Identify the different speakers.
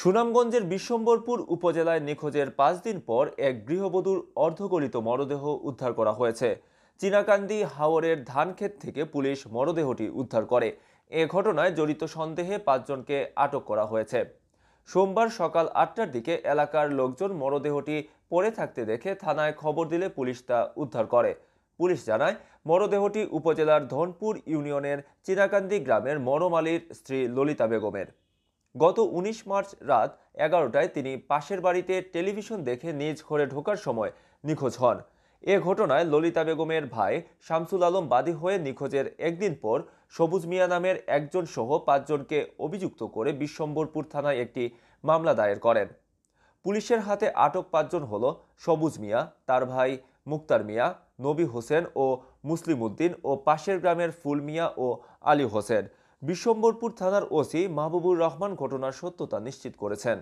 Speaker 1: সুনামগঞ্জের বিশ্বম্বরপুর উপজেলায় নিখোঁজের পাঁচ দিন পর এক গৃহবধূর অর্ধগলিত মরদেহ উদ্ধার করা হয়েছে চীনাকান্দি হাওরের ধানক্ষেত থেকে পুলিশ মরদেহটি উদ্ধার করে এ ঘটনায় জড়িত সন্দেহে পাঁচজনকে আটক করা হয়েছে সোমবার সকাল আটটার দিকে এলাকার লোকজন মরদেহটি পড়ে থাকতে দেখে থানায় খবর দিলে পুলিশ তা উদ্ধার করে পুলিশ জানায় মরদেহটি উপজেলার ধনপুর ইউনিয়নের চিনাকান্দি গ্রামের মরমালির স্ত্রী ললিতা বেগমের গত ১৯ মার্চ রাত এগারোটায় তিনি পাশের বাড়িতে টেলিভিশন দেখে নিজ ঘরে ঢোকার সময় নিখোঁজ হন এ ঘটনায় ললিতা বেগমের ভাই শামসুল আলম বাদী হয়ে নিখোঁজের একদিন পর সবুজ মিয়া নামের একজন সহ পাঁচজনকে অভিযুক্ত করে বিশ্বম্বরপুর থানায় একটি মামলা দায়ের করেন পুলিশের হাতে আটক পাঁচজন হল সবুজ মিয়া তার ভাই মুক্তার মিয়া নবী হোসেন ও মুসলিম উদ্দিন ও পাশের গ্রামের ফুল মিয়া ও আলী হোসেন বিশ্বম্বরপুর থানার ওসি মাহবুবুর রহমান ঘটনার সত্যতা নিশ্চিত করেছেন